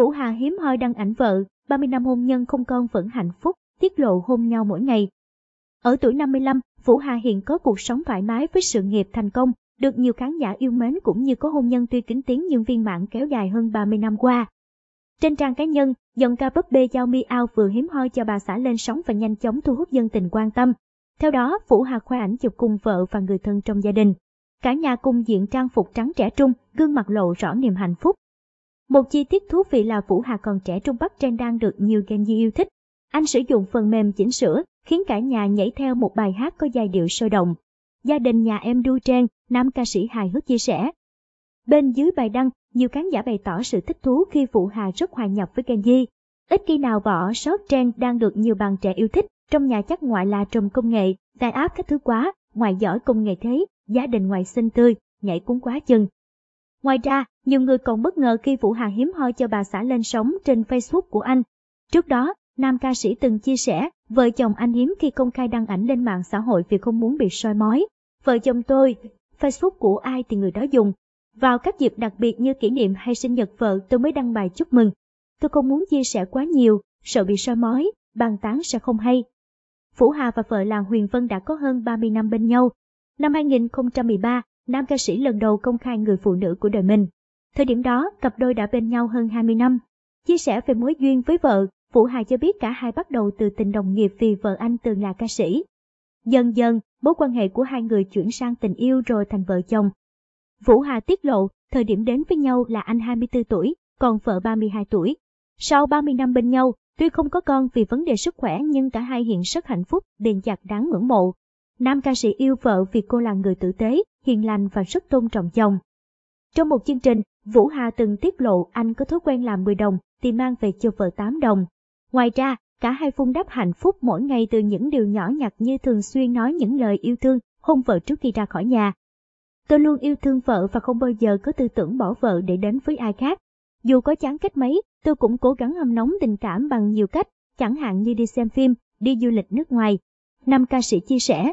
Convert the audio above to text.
Vũ Hà hiếm hoi đăng ảnh vợ, 30 năm hôn nhân không con vẫn hạnh phúc, tiết lộ hôn nhau mỗi ngày. Ở tuổi 55, Vũ Hà hiện có cuộc sống thoải mái với sự nghiệp thành công, được nhiều khán giả yêu mến cũng như có hôn nhân tuy kính tiếng nhưng viên mãn kéo dài hơn 30 năm qua. Trên trang cá nhân, dòng ca búp bê Giao Mi Ao vừa hiếm hoi cho bà xã lên sóng và nhanh chóng thu hút dân tình quan tâm. Theo đó, Vũ Hà khoe ảnh chụp cùng vợ và người thân trong gia đình. Cả nhà cùng diện trang phục trắng trẻ trung, gương mặt lộ rõ niềm hạnh phúc, một chi tiết thú vị là Vũ Hà còn trẻ Trung Bắc trên đang được nhiều gen nhi yêu thích. Anh sử dụng phần mềm chỉnh sửa, khiến cả nhà nhảy theo một bài hát có giai điệu sôi động. Gia đình nhà em đu trang, nam ca sĩ hài hước chia sẻ. Bên dưới bài đăng, nhiều khán giả bày tỏ sự thích thú khi Vũ Hà rất hòa nhập với Kenji. Ít khi nào bỏ short trend đang được nhiều bạn trẻ yêu thích, trong nhà chắc ngoại là trùm công nghệ, tài áp các thứ quá, ngoài giỏi công nghệ thế, gia đình ngoài xinh tươi, nhảy cũng quá chừng, Ngoài ra, nhiều người còn bất ngờ khi Vũ Hà hiếm hoi cho bà xã lên sóng trên Facebook của anh. Trước đó, nam ca sĩ từng chia sẻ, vợ chồng anh hiếm khi công khai đăng ảnh lên mạng xã hội vì không muốn bị soi mói. Vợ chồng tôi, Facebook của ai thì người đó dùng. Vào các dịp đặc biệt như kỷ niệm hay sinh nhật vợ tôi mới đăng bài chúc mừng. Tôi không muốn chia sẻ quá nhiều, sợ bị soi mói, bàn tán sẽ không hay. vũ Hà và vợ là Huyền Vân đã có hơn 30 năm bên nhau. Năm 2013, nam ca sĩ lần đầu công khai người phụ nữ của đời mình. Thời điểm đó, cặp đôi đã bên nhau hơn 20 năm. Chia sẻ về mối duyên với vợ, Vũ Hà cho biết cả hai bắt đầu từ tình đồng nghiệp vì vợ anh từng là ca sĩ. Dần dần, mối quan hệ của hai người chuyển sang tình yêu rồi thành vợ chồng. Vũ Hà tiết lộ, thời điểm đến với nhau là anh 24 tuổi, còn vợ 32 tuổi. Sau 30 năm bên nhau, tuy không có con vì vấn đề sức khỏe nhưng cả hai hiện rất hạnh phúc, bền chặt đáng ngưỡng mộ. Nam ca sĩ yêu vợ vì cô là người tử tế, hiền lành và rất tôn trọng chồng. Trong một chương trình, Vũ Hà từng tiết lộ anh có thói quen làm 10 đồng thì mang về cho vợ 8 đồng. Ngoài ra, cả hai phun đáp hạnh phúc mỗi ngày từ những điều nhỏ nhặt như thường xuyên nói những lời yêu thương, hôn vợ trước khi ra khỏi nhà. Tôi luôn yêu thương vợ và không bao giờ có tư tưởng bỏ vợ để đến với ai khác. Dù có chán cách mấy, tôi cũng cố gắng hâm nóng tình cảm bằng nhiều cách, chẳng hạn như đi xem phim, đi du lịch nước ngoài. Nam ca sĩ chia sẻ,